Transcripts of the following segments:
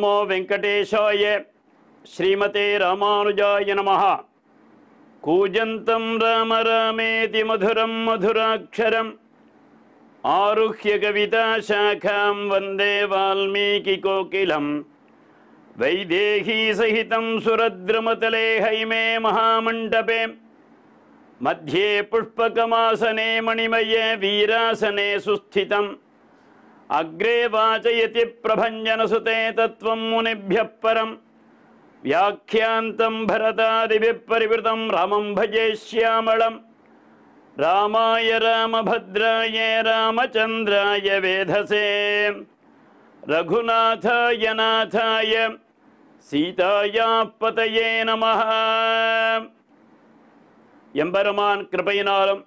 नमो वेङ्कटेशाय श्रीमते रामानुजाय नमः कूजन्तं राम रामेति मधुरं मधुराक्षरम् आरुह्य कविताशाखां वन्दे वाल्मीकिकोकिलं वैदेहीसहितं सुरद्रमतले हैमे महामण्डपे मध्ये पुष्पकमासने मणिमये वीरासने सुस्थितम् அக்ரே வாச்சயதி பிரபஞ்சனசுதே தத்துவம் முனிபிய பரம் வியாக்கியாந்தம் பரதாதிபி பரிவிருதம் ராமம் பஜே சியாமளம் ராமாய ராமபத்ராய ராமச்சந்திராய வேதசே ரகுநாதாய நாதாய சீதாயா பதையே நம எம்பெருமான் கிருபையினாலும்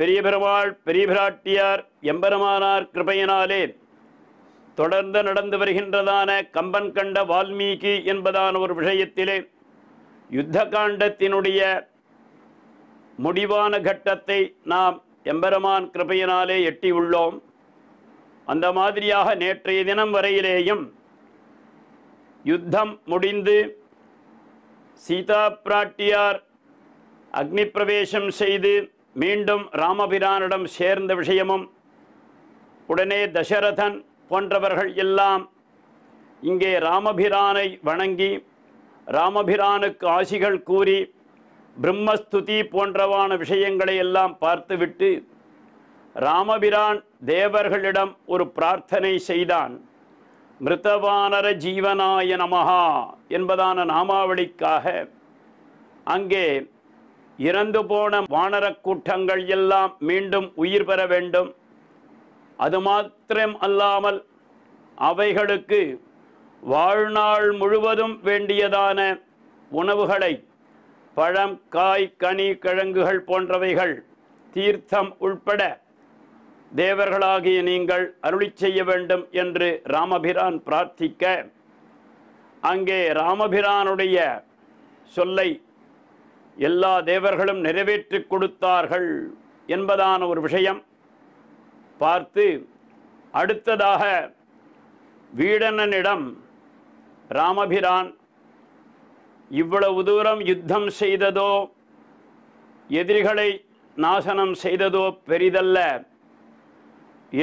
பெரிய பெருமாள் பெரிய பிராட்டியார் எம்பெருமானார் கிருபையினாலே தொடர்ந்து நடந்து வருகின்றதான கம்பன் கண்ட வால்மீகி என்பதான ஒரு விஷயத்திலே யுத்த காண்டத்தினுடைய முடிவான கட்டத்தை நாம் எம்பெருமான் கிருபையினாலே எட்டியுள்ளோம் அந்த மாதிரியாக நேற்றைய தினம் வரையிலேயும் யுத்தம் முடிந்து சீதா பிராட்டியார் அக்னி பிரவேசம் செய்து மீண்டும் ராமபிரானிடம் சேர்ந்த விஷயமும் உடனே தசரதன் போன்றவர்கள் எல்லாம் இங்கே ராமபிரானை வணங்கி ராமபிரானுக்கு ஆசிகள் கூறி பிரம்மஸ்துதி போன்றவான விஷயங்களை எல்லாம் பார்த்துவிட்டு ராமபிரான் தேவர்களிடம் ஒரு பிரார்த்தனை செய்தான் மிருதவானர ஜீவனாய நமஹா என்பதான நாமாவளிக்காக அங்கே இறந்து போன வானரக் கூட்டங்கள் எல்லாம் மீண்டும் உயிர் பெற வேண்டும் அது மாத்திரம் அல்லாமல் அவைகளுக்கு வாழ்நாள் முழுவதும் வேண்டியதான உணவுகளை பழம் காய் கனி கிழங்குகள் போன்றவைகள் தீர்த்தம் உள்பட தேவர்களாகிய நீங்கள் அருளி செய்ய வேண்டும் என்று ராமபிரான் பிரார்த்திக்க அங்கே ராமபிரானுடைய சொல்லை எல்லா தேவர்களும் நிறைவேற்றி கொடுத்தார்கள் என்பதான ஒரு விஷயம் பார்த்து அடுத்ததாக வீடனனிடம் ராமபிரான் இவ்வளவு தூரம் யுத்தம் செய்ததோ எதிரிகளை நாசனம் செய்ததோ பெரிதல்ல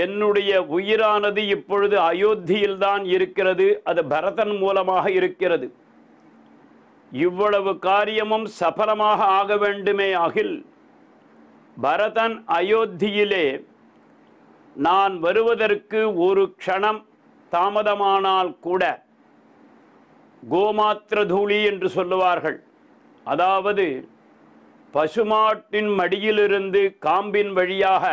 என்னுடைய உயிரானது இப்பொழுது அயோத்தியில்தான் இருக்கிறது அது பரதன் மூலமாக இருக்கிறது இவ்வளவு காரியமும் சபலமாக ஆக வேண்டுமே ஆகில் பரதன் அயோத்தியிலே நான் வருவதற்கு ஒரு க்ஷணம் தாமதமானால் கூட கோமாத்திர தூளி என்று சொல்லுவார்கள் அதாவது பசுமாட்டின் மடியிலிருந்து காம்பின் வழியாக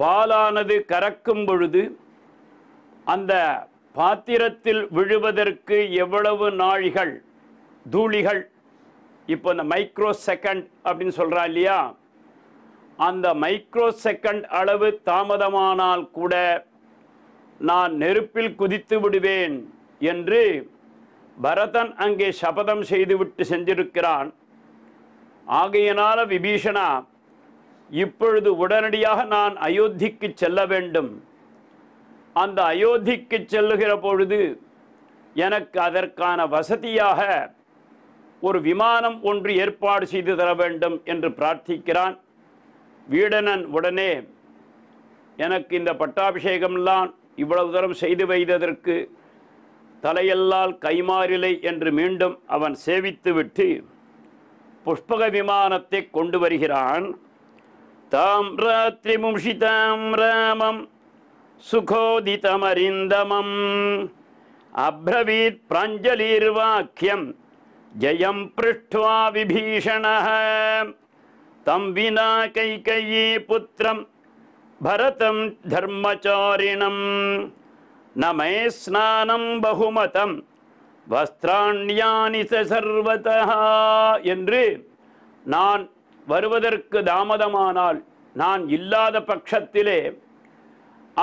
பாலானது கறக்கும் பொழுது அந்த பாத்திரத்தில் விழுவதற்கு எவ்வளவு நாழிகள் தூளிகள் இப்போ இந்த மைக்ரோ செகண்ட் அப்படின்னு சொல்கிறா இல்லையா அந்த மைக்ரோ செகண்ட் அளவு தாமதமானால் கூட நான் நெருப்பில் குதித்து விடுவேன் என்று பரதன் அங்கே சபதம் செய்துவிட்டு சென்றிருக்கிறான் ஆகையினால விபீஷணா இப்பொழுது உடனடியாக நான் அயோத்திக்கு செல்ல வேண்டும் அந்த அயோத்திக்கு செல்லுகிற பொழுது எனக்கு அதற்கான வசதியாக ஒரு விமானம் ஒன்று ஏற்பாடு செய்து தர வேண்டும் என்று பிரார்த்திக்கிறான் வீடனன் உடனே எனக்கு இந்த பட்டாபிஷேகம்லாம் இவ்வளவு தூரம் செய்து வைத்ததற்கு தலையல்லால் கைமாறிலை என்று மீண்டும் அவன் சேவித்துவிட்டு புஷ்பக விமானத்தை கொண்டு வருகிறான் தாம் தாம் ராமம் சுகோதிதமரிந்தமம் அப்ரவீத் வாக்கியம் ஜயம் பிருஷ்டுவா விபீஷண தம்பினா கைகையே புத்திரம் பரதம் தர்மச்சாரிணம் நமே ஸ்நானம் பகுமதம் स्नानं வஸ்திராணியானி சர்வதா என்று நான் வருவதற்கு தாமதமானால் நான் இல்லாத பட்சத்திலே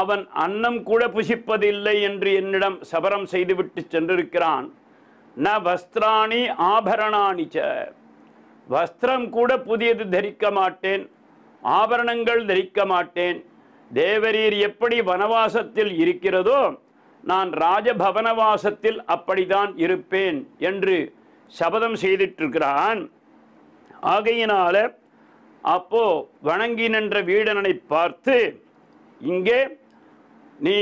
அவன் அன்னம் கூட புசிப்பதில்லை என்று என்னிடம் சபரம் செய்துவிட்டு சென்றிருக்கிறான் ந வஸ்திராணி ஆபரணானிச்ச வஸ்திரம் கூட புதியது தரிக்க மாட்டேன் ஆபரணங்கள் தரிக்க மாட்டேன் தேவரீர் எப்படி வனவாசத்தில் இருக்கிறதோ நான் ராஜபவனவாசத்தில் அப்படிதான் இருப்பேன் என்று சபதம் செய்திருக்கிறான் ஆகையினால அப்போ வணங்கி நின்ற வீடனனை பார்த்து இங்கே நீ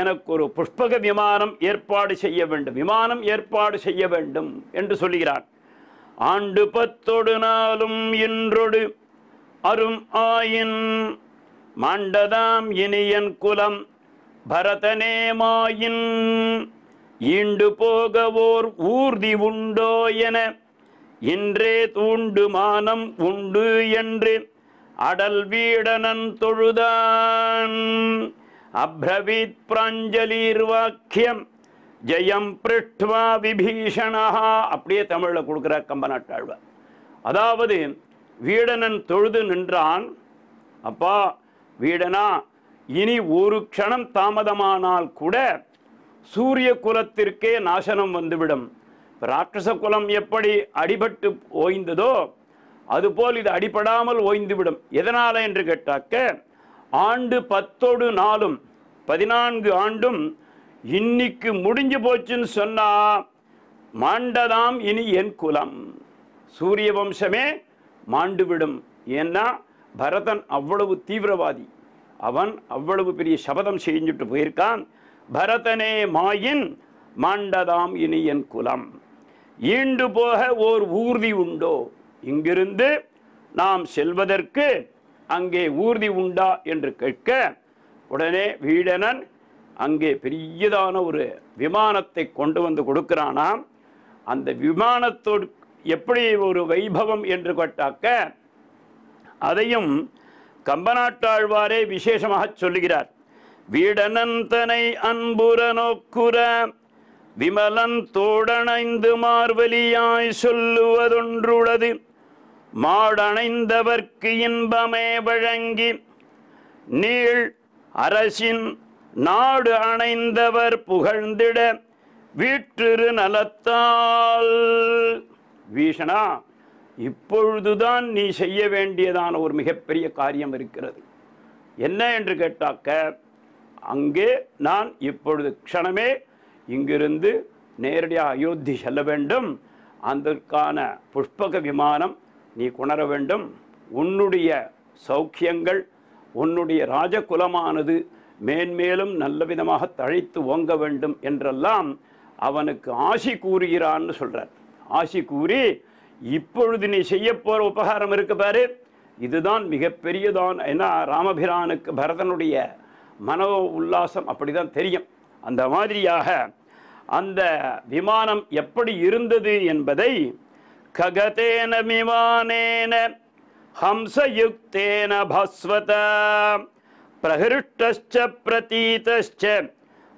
எனக்கு ஒரு புஷ்பக விமானம் ஏற்பாடு செய்ய வேண்டும் விமானம் ஏற்பாடு செய்ய வேண்டும் என்று சொல்கிறான் ஆண்டு பத்தொடு நாளும் இன்றொடு அரும் ஆயின் மாண்டதாம் இனியன் குலம் பரதனே மாயின் ஈண்டு போகவோர் ஊர்தி உண்டோ என இன்றே தூண்டு மானம் உண்டு என்று அடல் வீடனன் தொழுதான் அப்ரவீத் பிராஞ்சலீர் வாக்கியம் ஜெயம் பிருஷ்டுவா விபீஷணா அப்படியே தமிழில் கொடுக்குற கம்பநாட்டாழ்வார் அதாவது வீடனன் தொழுது நின்றான் அப்பா வீடனா இனி ஒரு க்ஷணம் தாமதமானால் கூட சூரிய குலத்திற்கே நாசனம் வந்துவிடும் ராட்சச குலம் எப்படி அடிபட்டு ஓய்ந்ததோ அதுபோல் இது அடிபடாமல் ஓய்ந்துவிடும் எதனால் என்று கேட்டாக்க ஆண்டு பத்தோடு நாளும் பதினான்கு ஆண்டும் இன்னைக்கு முடிஞ்சு போச்சுன்னு சொன்னா மாண்டதாம் இனி என் குலம் சூரிய வம்சமே மாண்டுவிடும் ஏன்னா பரதன் அவ்வளவு தீவிரவாதி அவன் அவ்வளவு பெரிய சபதம் செஞ்சுட்டு போயிருக்கான் பரதனே மாயின் மாண்டதாம் இனி என் குலம் ஈண்டு போக ஓர் ஊர்தி உண்டோ இங்கிருந்து நாம் செல்வதற்கு அங்கே ஊர்தி உண்டா என்று கேட்க உடனே வீடனன் அங்கே பெரியதான ஒரு விமானத்தை கொண்டு வந்து கொடுக்கிறானாம் அந்த விமானத்தோடு எப்படி ஒரு வைபவம் என்று கேட்டாக்க அதையும் கம்பநாட்டாழ்வாரே விசேஷமாக சொல்லுகிறார் வீடனந்தனை அன்புற நோக்குற விமலன் தோடணைந்து மார்வலியாய் சொல்லுவதொன்றுள்ளது மாடணைந்தவர்க்கு இன்பமே வழங்கி நீள் அரசின் நாடு அணைந்தவர் புகழ்ந்திட வீற்றிரு நலத்தால் வீஷனா இப்பொழுதுதான் நீ செய்ய வேண்டியதான ஒரு மிகப்பெரிய காரியம் இருக்கிறது என்ன என்று கேட்டாக்க அங்கே நான் இப்பொழுது க்ஷணமே இங்கிருந்து நேரடியாக அயோத்தி செல்ல வேண்டும் அதற்கான புஷ்பக விமானம் நீ கொணர வேண்டும் உன்னுடைய சௌக்கியங்கள் உன்னுடைய ராஜகுலமானது மேன்மேலும் நல்ல விதமாக தழைத்து ஓங்க வேண்டும் என்றெல்லாம் அவனுக்கு ஆசி கூறுகிறான்னு சொல்கிறார் ஆசி கூறி இப்பொழுது நீ செய்ய போகிற உபகாரம் இருக்கு பாரு இதுதான் மிகப்பெரியதான் ஏன்னா ராமபிரானுக்கு பரதனுடைய மனோ உல்லாசம் அப்படி தான் தெரியும் அந்த மாதிரியாக அந்த விமானம் எப்படி இருந்தது என்பதை ககதேன விமானேன ஹம்சயுக்தேன பஸ்வதா பிரகிருஷ்டச்ச பிரதீதச்ச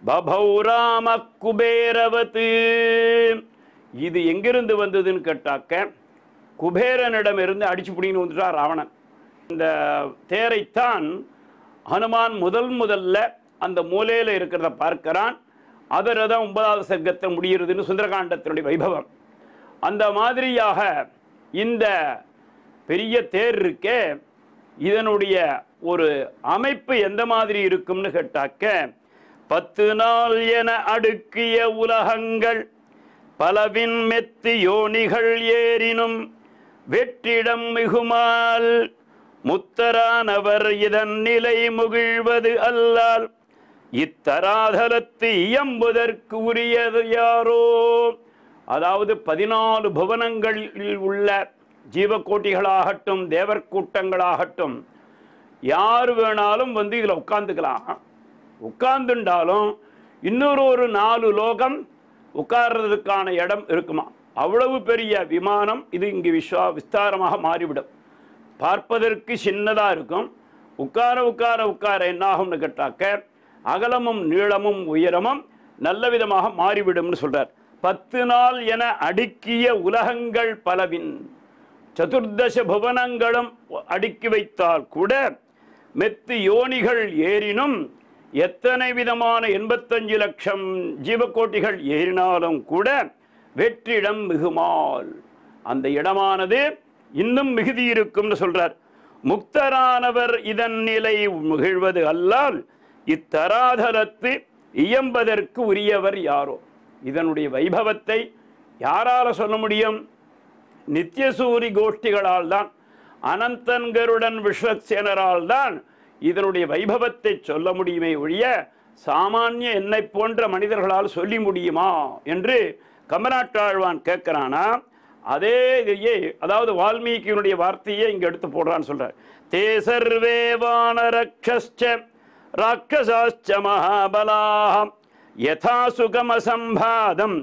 பபௌ ராம இது எங்கிருந்து வந்ததுன்னு கேட்டாக்க குபேரனிடம் இருந்து அடிச்சு பிடின்னு வந்துட்டா ராவணன் இந்த தேரைத்தான் ஹனுமான் முதல் முதல்ல அந்த மூலையில் இருக்கிறத பார்க்கிறான் அதில் தான் ஒன்பதாவது சர்க்கத்தை முடிகிறதுன்னு சுந்தரகாண்டத்தினுடைய வைபவம் அந்த மாதிரியாக இந்த பெரிய தேர் இருக்கே இதனுடைய ஒரு அமைப்பு எந்த மாதிரி இருக்கும்னு கேட்டாக்க பத்து நாள் என அடுக்கிய உலகங்கள் பலவின் மெத்து யோனிகள் ஏறினும் வெற்றிடம் மிகுமால் முத்தரானவர் இதன் நிலை முகிழ்வது அல்லால் இத்தராதலத்து இயம்புதற்கு உரியது யாரோ அதாவது பதினாலு புவனங்களில் உள்ள ஜீவக்கோட்டிகளாகட்டும் தேவர் கூட்டங்களாகட்டும் யார் வேணாலும் வந்து இதில் உட்காந்துக்கலாம் உட்கார்ந்துண்டாலும் இன்னொரு ஒரு நாலு லோகம் உட்கார்றதுக்கான இடம் இருக்குமா அவ்வளவு பெரிய விமானம் இது இங்கு விஸ்வா விஸ்தாரமாக மாறிவிடும் பார்ப்பதற்கு சின்னதாக இருக்கும் உட்கார உட்கார உட்கார என்னாகும்னு கேட்டாக்க அகலமும் நீளமும் உயரமும் நல்ல விதமாக மாறிவிடும்னு சொல்கிறார் பத்து நாள் என அடுக்கிய உலகங்கள் பலவின் சதுர்தச புவனங்களும் அடுக்கி வைத்தால் கூட மெத்து யோனிகள் ஏறினும் எத்தனை விதமான எண்பத்தஞ்சு லட்சம் ஜீவக்கோட்டிகள் ஏறினாலும் கூட வெற்றிடம் மிகுமால் அந்த இடமானது இன்னும் மிகுதி இருக்கும்னு சொல்றார் முக்தரானவர் இதன் நிலை மகிழ்வது அல்லால் இத்தராதரத்து இயம்பதற்கு உரியவர் யாரோ இதனுடைய வைபவத்தை யாரால சொல்ல முடியும் நித்தியசூரி கோஷ்டிகளால் தான் அனந்தன்கருடன் விஸ்வக்சேனரால் தான் இதனுடைய வைபவத்தை சொல்ல முடியுமே ஒழிய சாமானிய என்னை போன்ற மனிதர்களால் சொல்லி முடியுமா என்று கம்பநாட்டாழ்வான் கேட்கிறானா அதே இதையே அதாவது வால்மீகியினுடைய வார்த்தையை இங்கே எடுத்து போடுறான்னு சொல்கிறார் தேசர்வேவான சர்வேவான ராட்சசாச்ச மகாபலாகம் யதா சுகமசம்பாதம்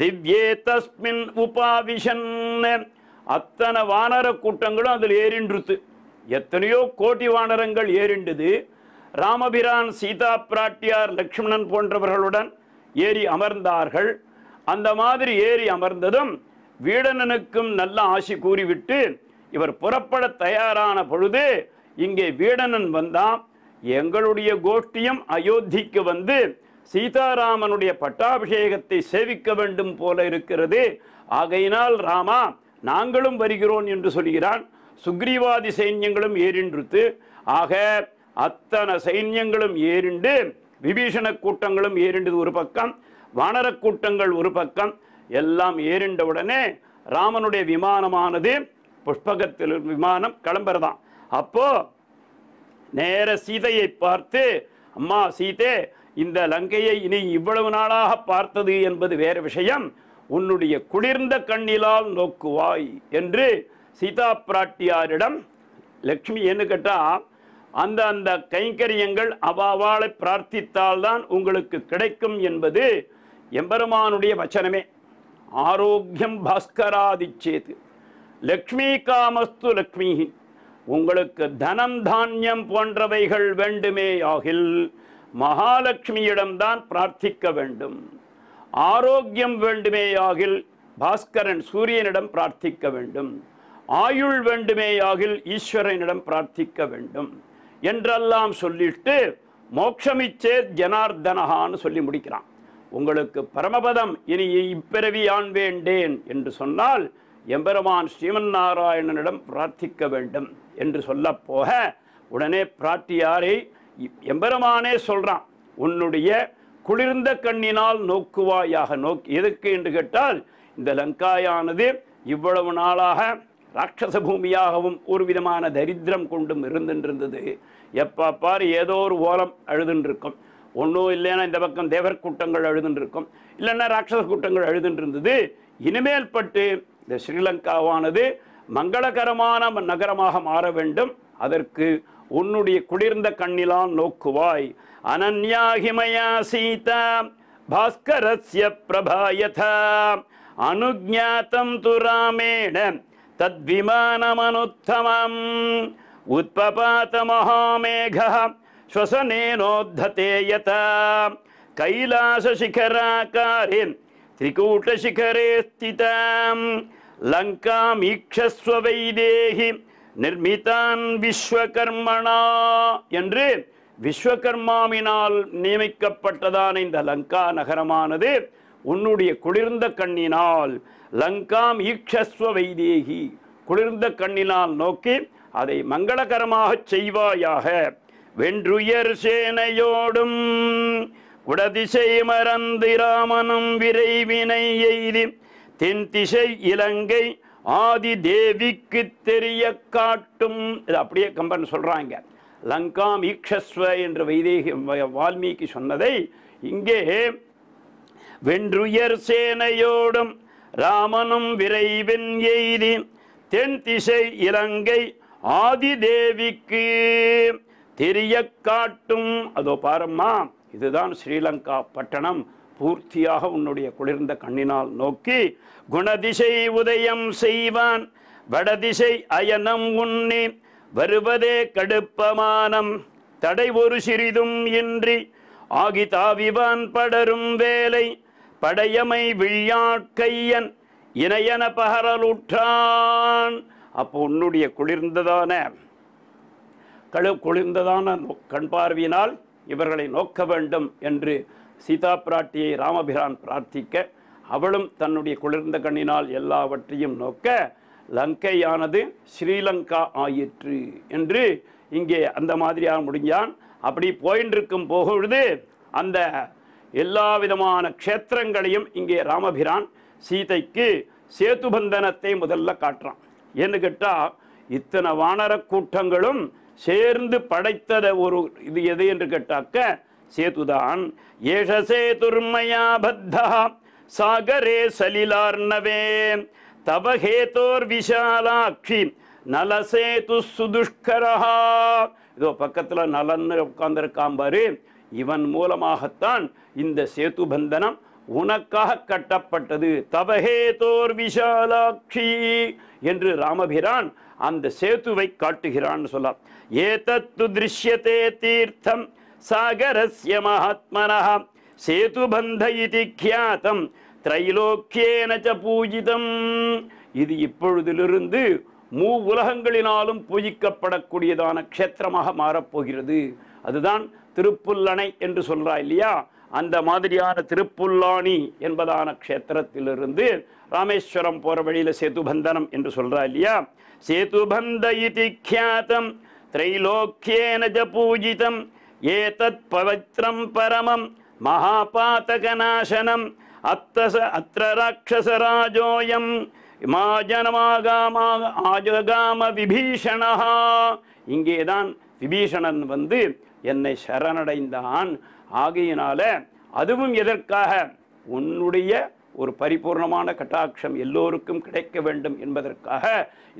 திவ்யே தஸ்மின் உபாவிஷன் அத்தனை வானர கூட்டங்களும் அதில் ஏறின்றுத்து எத்தனையோ கோட்டி வானரங்கள் ஏறிண்டது ராமபிரான் சீதா பிராட்டியார் லக்ஷ்மணன் போன்றவர்களுடன் ஏறி அமர்ந்தார்கள் அந்த மாதிரி ஏறி அமர்ந்ததும் வீடனனுக்கும் நல்ல ஆசி கூறிவிட்டு இவர் புறப்பட தயாரான பொழுது இங்கே வீடனன் வந்தான் எங்களுடைய கோஷ்டியும் அயோத்திக்கு வந்து சீதாராமனுடைய பட்டாபிஷேகத்தை சேவிக்க வேண்டும் போல இருக்கிறது ஆகையினால் ராமா நாங்களும் வருகிறோம் என்று சொல்கிறான் சுக்ரீவாதி சைன்யங்களும் ஏறின்றுத்து ஆக அத்தனை சைன்யங்களும் ஏறிண்டு விபீஷண கூட்டங்களும் ஏறிண்டது ஒரு பக்கம் வானர கூட்டங்கள் ஒரு பக்கம் எல்லாம் ஏறிண்டவுடனே ராமனுடைய விமானமானது புஷ்பகத்தில் விமானம் கிளம்புறதான் அப்போ நேர சீதையை பார்த்து அம்மா சீதே இந்த லங்கையை இனி இவ்வளவு நாளாக பார்த்தது என்பது வேறு விஷயம் உன்னுடைய குளிர்ந்த கண்ணிலால் நோக்குவாய் என்று சீதா பிராட்டியாரிடம் லக்ஷ்மி என்ன கேட்டால் அந்த அந்த கைங்கரியங்கள் அவாவாளை பிரார்த்தித்தால்தான் உங்களுக்கு கிடைக்கும் என்பது எம்பெருமானுடைய வச்சனமே ஆரோக்கியம் பாஸ்கராதிச்சேது லக்ஷ்மி காமஸ்து லக்ஷ்மி உங்களுக்கு தனம் தானியம் போன்றவைகள் வேண்டுமே ஆகில் மகாலட்சுமியிடம்தான் பிரார்த்திக்க வேண்டும் ஆரோக்கியம் வேண்டுமேயாகில் பாஸ்கரன் சூரியனிடம் பிரார்த்திக்க வேண்டும் ஆயுள் வேண்டுமேயாகில் ஈஸ்வரனிடம் பிரார்த்திக்க வேண்டும் என்றெல்லாம் சொல்லிட்டு மோட்சமிச்சே ஜனார்தனகான்னு சொல்லி முடிக்கிறான் உங்களுக்கு பரமபதம் இனி இப்பிறவி ஆண் வேண்டேன் என்று சொன்னால் எம்பெருமான் ஸ்ரீமன் நாராயணனிடம் பிரார்த்திக்க வேண்டும் என்று சொல்லப்போக உடனே பிராட்டியாரை எம்பெருமானே சொல்கிறான் உன்னுடைய குளிர்ந்த கண்ணினால் நோக்குவாயாக நோக்கி எதுக்கு என்று கேட்டால் இந்த லங்காயானது இவ்வளவு நாளாக ராட்சச பூமியாகவும் ஒரு விதமான தரித்திரம் கொண்டும் இருந்துன்றிருந்தது எப்போ பார் ஏதோ ஒரு ஓலம் அழுதுன்றிருக்கும் ஒன்றும் இல்லைன்னா இந்த பக்கம் தேவர் கூட்டங்கள் அழுதுன்றிருக்கும் இல்லைன்னா ராட்சச கூட்டங்கள் அழுதுன்றிருந்தது இனிமேல் பட்டு இந்த ஸ்ரீலங்காவானது மங்களகரமான நகரமாக மாற வேண்டும் அதற்கு உன்னுடைய குளிர்ந்த கண்ணிலான் நோக்குவாய் அனன்யாகிமயா சீதா பாஸ்கரஸ்ய பிரபாயதா அனுஜாத்தம் துராமேண தத்விமானமனுத்தமம் உத்பபாத மகாமேக ஸ்வசனேனோத்ததே யதா கைலாசசிகராகாரே त्रिकूटशिखरे स्थितां लङ्कामीक्षस्व நிர்மிதான் விஸ்வகர்மனா என்று விஸ்வகர்மாவினால் நியமிக்கப்பட்டதான இந்த லங்கா நகரமானது உன்னுடைய குளிர்ந்த கண்ணினால் லங்காம் ஈக்ஷஸ்வ வைதேகி குளிர்ந்த கண்ணினால் நோக்கி அதை மங்களகரமாக செய்வாயாக வென்றுயர் சேனையோடும் குடதிசை மறந்திராமனும் விரைவினை எய்தி தென் திசை இலங்கை ஆதி தேவிக்கு தெரிய காட்டும் இது அப்படியே கம்பன் சொல்கிறாங்க லங்காம் ஈக்ஷஸ்வ என்ற வைதேக வால்மீகி சொன்னதை இங்கே வென்றுயர் சேனையோடும் ராமனும் விரைவின் எய்தி தென் திசை இலங்கை ஆதிதேவிக்கு தெரிய காட்டும் அதோ பாரம்மா இதுதான் ஸ்ரீலங்கா பட்டணம் பூர்த்தியாக உன்னுடைய குளிர்ந்த கண்ணினால் நோக்கி குணதிசை உதயம் செய்வான் வடதிசை அயனம் உன்னி வருவதே கடுப்பமானம் தடை ஒரு சிறிதும் இன்றி தாவிவான் படரும் வேலை படையமை விழியாட்கையன் இணையன பகரலுற்றான் அப்போ உன்னுடைய குளிர்ந்ததான கழு குளிர்ந்ததான கண் பார்வையினால் இவர்களை நோக்க வேண்டும் என்று சீதா பிராட்டியை ராமபிரான் பிரார்த்திக்க அவளும் தன்னுடைய குளிர்ந்த கண்ணினால் எல்லாவற்றையும் நோக்க லங்கையானது ஸ்ரீலங்கா ஆயிற்று என்று இங்கே அந்த மாதிரியாக முடிஞ்சான் அப்படி போயின்றிருக்கும் போகொழுது அந்த எல்லா விதமான க்ஷேத்திரங்களையும் இங்கே ராமபிரான் சீதைக்கு சேத்துபந்தனத்தை முதல்ல காட்டுறான் ஏன்னு கேட்டால் இத்தனை வானர கூட்டங்களும் சேர்ந்து படைத்தத ஒரு இது எது என்று கேட்டாக்க சேதுதான் ஏஷ சேதுர்மயா பத்தா சாகரே சலிலார்ணவே தவ ஹேதோர் விஷாலாட்சி நலசேது சுதுஷ்கரஹா இதோ பக்கத்தில் நலன்னு உட்கார்ந்துருக்கான் இவன் மூலமாகத்தான் இந்த சேத்து பந்தனம் உனக்காக கட்டப்பட்டது தவஹேதோர் விஷாலாட்சி என்று ராமபிரான் அந்த சேத்துவை காட்டுகிறான்னு சொல்லலாம் ஏதத்து திருஷ்யத்தே தீர்த்தம் सागरस्य महात्मनः சேதுபந்த இது கியாத்தம் திரைலோக்கியேன பூஜிதம் இது இப்பொழுதிலிருந்து மூ உலகங்களினாலும் பூஜிக்கப்படக்கூடியதான க்ஷேத்திரமாக மாறப்போகிறது அதுதான் திருப்புல்லணை என்று சொல்கிறா இல்லையா அந்த மாதிரியான திருப்புல்லாணி என்பதான க்ஷேத்திரத்திலிருந்து ராமேஸ்வரம் போகிற வழியில் சேதுபந்தனம் என்று சொல்கிறா இல்லையா சேதுபந்த இது கியாத்தம் திரைலோக்கியேன பூஜிதம் ஏதத் பவித்ரம் பரமம் மகாபாதகநாசனம் அத்தச அத்திர ராட்சசராஜோயம் ஆஜகாம விபீஷணா இங்கேதான் விபீஷணன் வந்து என்னை சரணடைந்தான் ஆகையினால அதுவும் எதற்காக உன்னுடைய ஒரு பரிபூர்ணமான கட்டாட்சம் எல்லோருக்கும் கிடைக்க வேண்டும் என்பதற்காக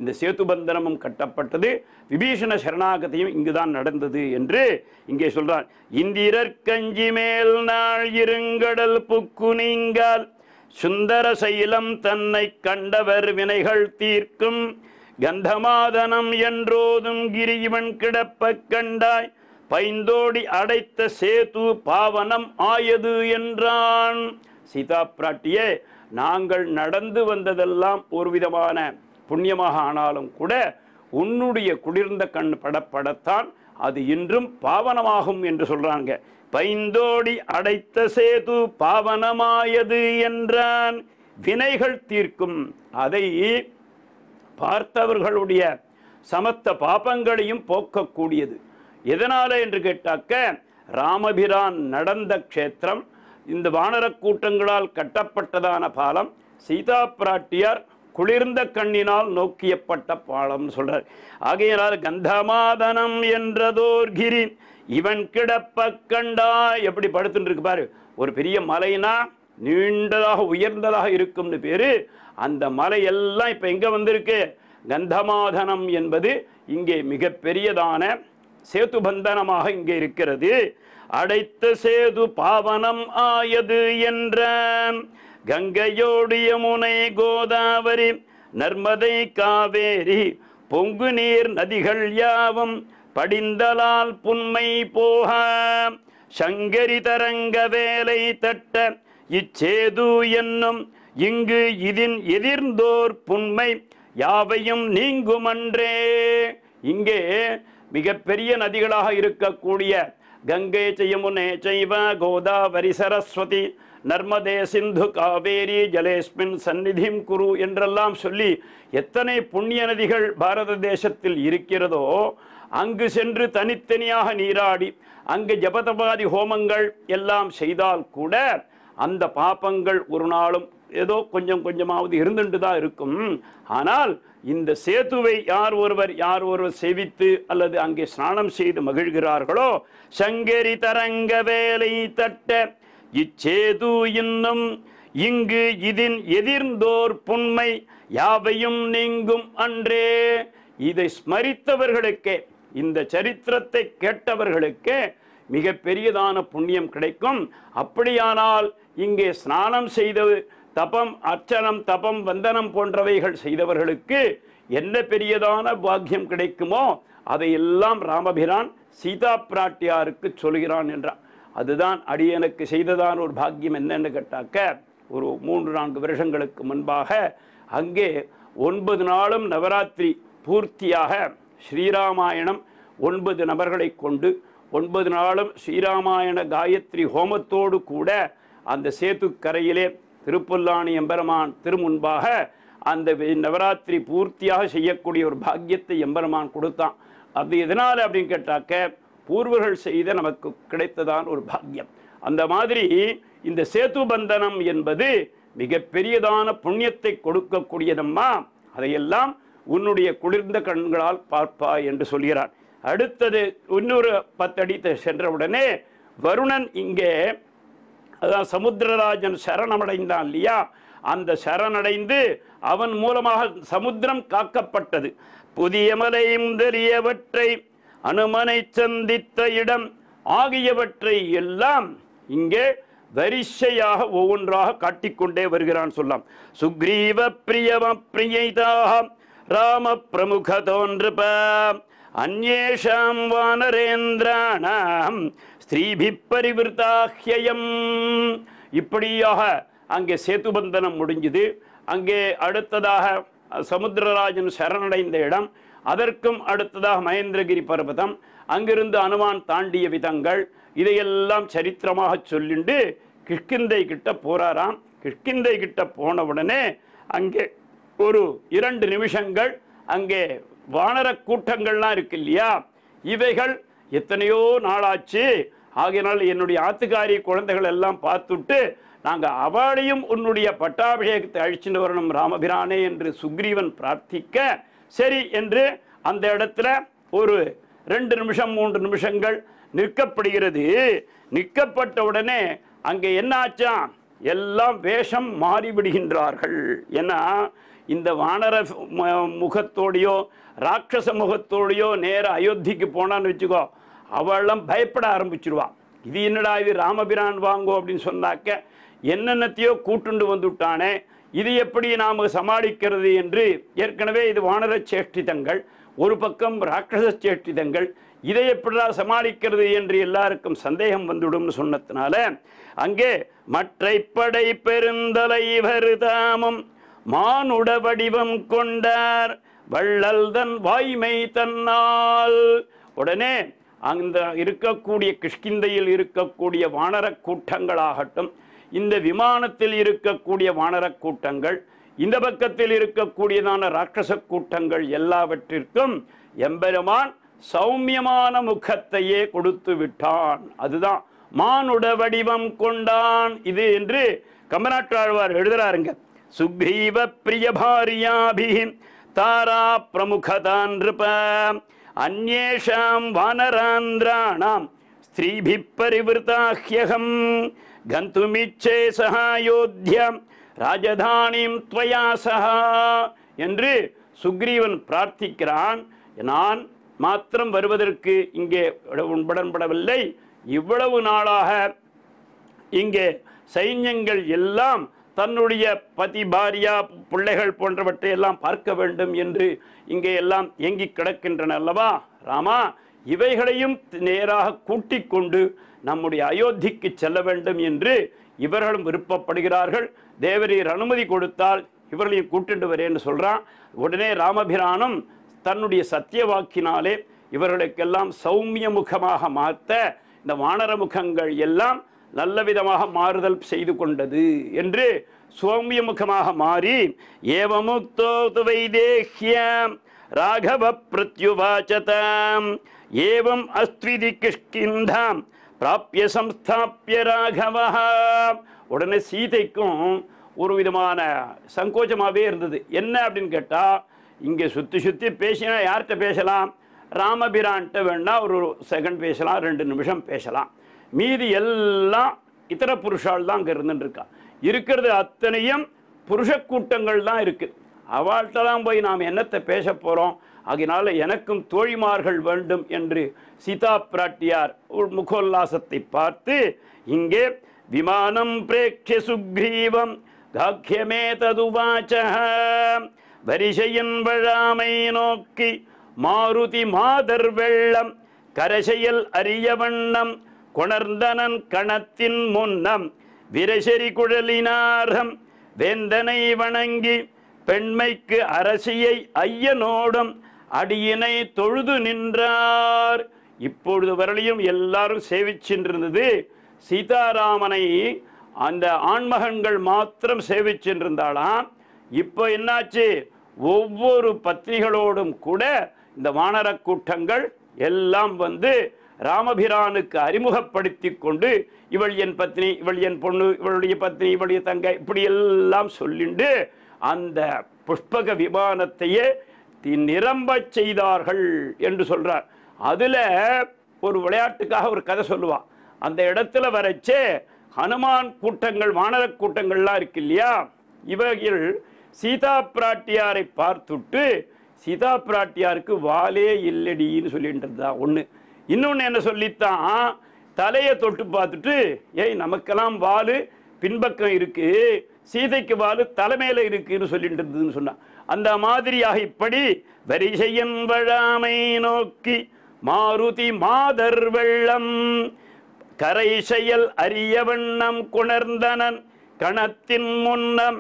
இந்த சேத்துபந்தனமும் கட்டப்பட்டது விபீஷண சரணாகதியும் இங்குதான் நடந்தது என்று இங்கே சொல்றார் இந்திரற்கஞ்சி மேல் நாள் இருங்கடல் புக்கு நீங்கால் சுந்தர சைலம் தன்னை கண்டவர் வினைகள் தீர்க்கும் கந்தமாதனம் என்றோதும் கிரிவன் கிடப்ப கண்டாய் பைந்தோடி அடைத்த சேது பாவனம் ஆயது என்றான் சீதா பிராட்டியே நாங்கள் நடந்து வந்ததெல்லாம் ஒரு விதமான புண்ணியமாக ஆனாலும் கூட உன்னுடைய குளிர்ந்த கண் படப்படத்தான் அது இன்றும் பாவனமாகும் என்று சொல்றாங்க பைந்தோடி அடைத்த சேது பாவனமாயது என்றான் வினைகள் தீர்க்கும் அதை பார்த்தவர்களுடைய சமத்த பாபங்களையும் போக்கக்கூடியது எதனால என்று கேட்டாக்க ராமபிரான் நடந்த க்ஷேத்திரம் இந்த வானரக் கூட்டங்களால் கட்டப்பட்டதான பாலம் சீதா பிராட்டியார் குளிர்ந்த கண்ணினால் நோக்கியப்பட்ட பாலம்னு சொல்றார் ஆகையினால் கந்தமாதனம் என்றதோர் கிரின் இவன் கிடப்ப கண்டா எப்படி படுத்துட்டு இருக்கு பாரு ஒரு பெரிய மலைனா நீண்டதாக உயர்ந்ததாக இருக்கும்னு பேரு அந்த மலை எல்லாம் இப்போ எங்க வந்திருக்கு கந்தமாதனம் என்பது இங்கே மிகப்பெரியதான சேத்துபந்தனமாக இங்கே இருக்கிறது அடைத்த சேது பாவனம் ஆயது என்ற கங்கையோடிய முனை கோதாவரி நர்மதை காவேரி பொங்கு நீர் நதிகள் யாவும் படிந்தலால் புன்மை போக சங்கரி தரங்க வேலை தட்ட இச்சேது என்னும் இங்கு இதின் எதிர்ந்தோர் புண்மை யாவையும் நீங்குமன்றே இங்கே மிகப்பெரிய நதிகளாக இருக்கக்கூடிய கங்கை ச யமுனே கோதாவரி சரஸ்வதி நர்மதே சிந்து காவேரி ஜலேஸ்மின் சந்நிதிம் குரு என்றெல்லாம் சொல்லி எத்தனை புண்ணிய நதிகள் பாரத தேசத்தில் இருக்கிறதோ அங்கு சென்று தனித்தனியாக நீராடி அங்கு ஜபதபாதி ஹோமங்கள் எல்லாம் செய்தால் கூட அந்த பாப்பங்கள் ஒரு நாளும் ஏதோ கொஞ்சம் கொஞ்சமாவது இருந்துட்டு தான் இருக்கும் ஆனால் இந்த சேதுவை யார் ஒருவர் யார் ஒருவர் செவித்து அல்லது அங்கே ஸ்நானம் செய்து மகிழ்கிறார்களோ சங்கரி தரங்க வேலை தட்ட இச்சேது இன்னும் இங்கு இதின் எதிர்ந்தோர் புண்மை யாவையும் நீங்கும் அன்றே இதை ஸ்மரித்தவர்களுக்கே இந்த சரித்திரத்தை கேட்டவர்களுக்கே மிகப்பெரியதான புண்ணியம் கிடைக்கும் அப்படியானால் இங்கே ஸ்நானம் செய்த தபம் அர்ச்சனம் தபம் வந்தனம் போன்றவைகள் செய்தவர்களுக்கு என்ன பெரியதான பாக்கியம் கிடைக்குமோ அதையெல்லாம் ராமபிரான் சீதா பிராட்டியாருக்கு சொல்கிறான் என்றான் அதுதான் அடியனுக்கு செய்ததான ஒரு பாக்கியம் என்னென்னு கேட்டாக்க ஒரு மூன்று நான்கு வருஷங்களுக்கு முன்பாக அங்கே ஒன்பது நாளும் நவராத்திரி பூர்த்தியாக ஸ்ரீராமாயணம் ஒன்பது நபர்களை கொண்டு ஒன்பது நாளும் ஸ்ரீராமாயண காயத்ரி ஹோமத்தோடு கூட அந்த சேத்துக்கரையிலே திருப்புல்லாணி எம்பெருமான் திருமுன்பாக அந்த நவராத்திரி பூர்த்தியாக செய்யக்கூடிய ஒரு பாக்கியத்தை எம்பெருமான் கொடுத்தான் அது எதனால் அப்படின்னு கேட்டாக்க பூர்வர்கள் செய்த நமக்கு கிடைத்ததான் ஒரு பாக்கியம் அந்த மாதிரி இந்த சேத்து பந்தனம் என்பது மிகப்பெரியதான புண்ணியத்தை கொடுக்கக்கூடியதம்மா அதையெல்லாம் உன்னுடைய குளிர்ந்த கண்களால் பார்ப்பா என்று சொல்கிறான் அடுத்தது இன்னொரு பத்தடி சென்றவுடனே வருணன் இங்கே அதான் சமுத்திரராஜன் சரணமடைந்தான் இல்லையா அந்த சரணடைந்து அவன் மூலமாக சமுத்திரம் காக்கப்பட்டது புதிய மலையும் தெரியவற்றை அனுமனை சந்தித்த இடம் ஆகியவற்றை எல்லாம் இங்கே வரிசையாக ஒவ்வொன்றாக காட்டிக்கொண்டே வருகிறான் சொல்லலாம் சுக்ரீவ பிரியவ பிரியதாக ராம பிரமுக தோன்றுப அந்நேஷாம் வானரேந்திராணாம் ஸ்ரீபி இப்படியாக அங்கே சேத்துபந்தனம் முடிஞ்சுது அங்கே அடுத்ததாக சமுத்திரராஜன் சரணடைந்த இடம் அதற்கும் அடுத்ததாக மகேந்திரகிரி பர்வதம் அங்கிருந்து அனுமான் தாண்டிய விதங்கள் இதையெல்லாம் சரித்திரமாக சொல்லிண்டு கிஷ்கிந்தை கிட்ட போறாராம் கிஷ்கிந்தை கிட்ட போன உடனே அங்கே ஒரு இரண்டு நிமிஷங்கள் அங்கே வானர கூட்டங்கள்லாம் இருக்கு இல்லையா இவைகள் எத்தனையோ நாளாச்சு ஆகையினால் என்னுடைய ஆத்துக்காரி குழந்தைகள் எல்லாம் பார்த்துட்டு நாங்கள் அவளையும் உன்னுடைய பட்டாபிஷேகத்தை அழிச்சுட்டு வரணும் ராமபிரானே என்று சுக்ரீவன் பிரார்த்திக்க சரி என்று அந்த இடத்துல ஒரு ரெண்டு நிமிஷம் மூன்று நிமிஷங்கள் நிற்கப்படுகிறது நிற்கப்பட்ட உடனே அங்கே என்னாச்சா எல்லாம் வேஷம் மாறிவிடுகின்றார்கள் ஏன்னா இந்த வானர முகத்தோடையோ ராட்சச முகத்தோடையோ நேர அயோத்திக்கு போனான்னு வச்சுக்கோ அவளும் பயப்பட ஆரம்பிச்சிருவான் இது என்னடா இது ராமபிரான் வாங்கோ அப்படின்னு சொன்னாக்க என்னென்னத்தையோ கூட்டுண்டு வந்துவிட்டானே இது எப்படி நாம் சமாளிக்கிறது என்று ஏற்கனவே இது வானர சேஷ்டிதங்கள் ஒரு பக்கம் ராட்சச சேஷ்டிதங்கள் இதை எப்படிடா சமாளிக்கிறது என்று எல்லாருக்கும் சந்தேகம் வந்துவிடும்னு சொன்னதுனால அங்கே மற்றை படை பெருந்தலைவர் தாமும் மானுட வடிவம் கொண்டார் வள்ளல் தன் வாய்மை தன்னால் உடனே அந்த இருக்கக்கூடிய கிஷ்கிந்தையில் இருக்கக்கூடிய வானர கூட்டங்களாகட்டும் இந்த விமானத்தில் இருக்கக்கூடிய வானர கூட்டங்கள் இந்த பக்கத்தில் இருக்கக்கூடியதான ராட்சச கூட்டங்கள் எல்லாவற்றிற்கும் எம்பெருமான் சௌமியமான முகத்தையே கொடுத்து விட்டான் அதுதான் மானுட வடிவம் கொண்டான் இது என்று கம்பநாட்டாழ்வார் எழுதுறாருங்க சுக்ரீவ பிரிய பாரியாபி தாரா பிரமுகதான் அந்நேஷாம் வானராந்திராணாம் ஸ்திரீபி பரிவృతాஹ்யகம் கந்துமிச்சே சஹாயோத்யம் ராஜதானிம் துவயா சகா என்று சுக்ரீவன் பிரார்த்திக்கிறான் நான் மாத்திரம் வருவதற்கு இங்கே உடன்படவில்லை இவ்வளவு நாளாக இங்கே சைன்யங்கள் எல்லாம் தன்னுடைய பதி பாரியா பிள்ளைகள் போன்றவற்றை எல்லாம் பார்க்க வேண்டும் என்று இங்கே எல்லாம் இயங்கி கிடக்கின்றன அல்லவா ராமா இவைகளையும் நேராக கூட்டிக் கொண்டு நம்முடைய அயோத்திக்கு செல்ல வேண்டும் என்று இவர்களும் விருப்பப்படுகிறார்கள் தேவரீர் அனுமதி கொடுத்தால் இவர்களையும் கூட்டிட்டு வரேன்னு சொல்கிறான் உடனே ராமபிரானும் தன்னுடைய சத்திய வாக்கினாலே இவர்களுக்கெல்லாம் சௌமிய முகமாக மாற்ற இந்த வானர முகங்கள் எல்லாம் நல்ல விதமாக மாறுதல் செய்து கொண்டது என்று சோமியமுகமாக மாறி ஏவமுக்தோதுவை தேஹியம் தேஹ்யம் ராகவ பிரத்யுவாச்சதாம் ஏவம் அஸ்விதி கிஷ்கிந்தாம் பிராப்பிய சம்ஸ்தாபிய ராகவா உடனே சீதைக்கும் ஒரு விதமான சங்கோச்சமாகவே இருந்தது என்ன அப்படின்னு கேட்டால் இங்கே சுற்றி சுற்றி பேசினா யார்கிட்ட பேசலாம் ராமபிரான்ட்ட வேணால் ஒரு செகண்ட் பேசலாம் ரெண்டு நிமிஷம் பேசலாம் மீதி எல்லாம் இத்தர புருஷால் தான் அங்கே இருந்துட்டுருக்கா இருக்கிறது அத்தனையும் புருஷ கூட்டங்கள் தான் இருக்குது அவள்கிட்டலாம் போய் நாம் என்னத்தை பேச போகிறோம் அதனால் எனக்கும் தோழிமார்கள் வேண்டும் என்று சீதா பிராட்டியார் முகோல்லாசத்தை பார்த்து இங்கே விமானம் பிரேக்ஷ சுக்ரீவம் காக்கியமே ததுவாச்ச வரிசையின் வழாமை நோக்கி மாருதி மாதர் வெள்ளம் கரசையல் அரிய வண்ணம் கொணர்ந்தனன் கணத்தின் முன்னம் விரசரி குழலினாரம் வேந்தனை வணங்கி பெண்மைக்கு அரசியை ஐயனோடும் அடியினை தொழுது நின்றார் இப்பொழுது வரலையும் எல்லாரும் சேவிச்சென்றிருந்தது சீதாராமனை அந்த ஆண்மகன்கள் மாத்திரம் சேவிச்சென்றிருந்தாளாம் இப்போ என்னாச்சு ஒவ்வொரு பத்னிகளோடும் கூட இந்த வானர கூட்டங்கள் எல்லாம் வந்து ராமபிரானுக்கு அறிமுகப்படுத்தி கொண்டு இவள் என் பத்னி இவள் என் பொண்ணு இவளுடைய பத்னி இவளுடைய தங்க இப்படியெல்லாம் சொல்லிண்டு அந்த புஷ்பக விமானத்தையே நிரம்ப செய்தார்கள் என்று சொல்கிறார் அதில் ஒரு விளையாட்டுக்காக ஒரு கதை சொல்லுவான் அந்த இடத்துல வரைச்சே ஹனுமான் கூட்டங்கள் வானர கூட்டங்கள்லாம் இருக்கு இல்லையா இவைகள் சீதா பிராட்டியாரை பார்த்துட்டு சீதா பிராட்டியாருக்கு வாலே இல்லடின்னு சொல்லிட்டு இருந்தா ஒன்று இன்னொன்று என்ன சொல்லித்தான் தலையை தொட்டு பார்த்துட்டு ஏய் நமக்கெல்லாம் வால் பின்பக்கம் இருக்குது சீதைக்கு வால் தலைமையில் இருக்குன்னு சொல்லிட்டு இருந்ததுன்னு சொன்னான் அந்த மாதிரியாக இப்படி வரிசையின் வழாமை நோக்கி மாருதி மாதர் வெள்ளம் கரை செயல் அரிய வண்ணம் குணர்ந்தனன் கணத்தின் முன்னம்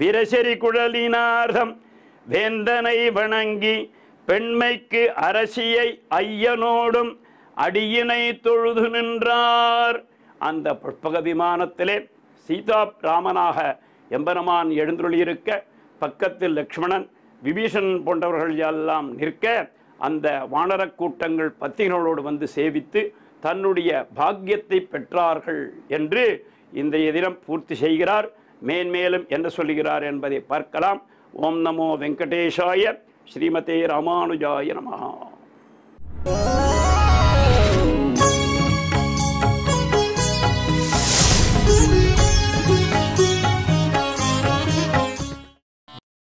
விரசரி குழலினார்தம் வேந்தனை வணங்கி பெண்மைக்கு அரசியை ஐயனோடும் அடியினை தொழுது நின்றார் அந்த புஷ்பக விமானத்திலே சீதா ராமனாக எம்பரமான் எழுந்துள்ளியிருக்க பக்கத்தில் லக்ஷ்மணன் விபீஷன் போன்றவர்கள் எல்லாம் நிற்க அந்த வானர கூட்டங்கள் பத்திரிகளோடு வந்து சேவித்து தன்னுடைய பாக்கியத்தை பெற்றார்கள் என்று இந்த எதிரம் பூர்த்தி செய்கிறார் மேன்மேலும் என்ன சொல்லுகிறார் என்பதை பார்க்கலாம் ஓம் நமோ வெங்கடேஷாயர் श्रीमते रामानुजाय नमः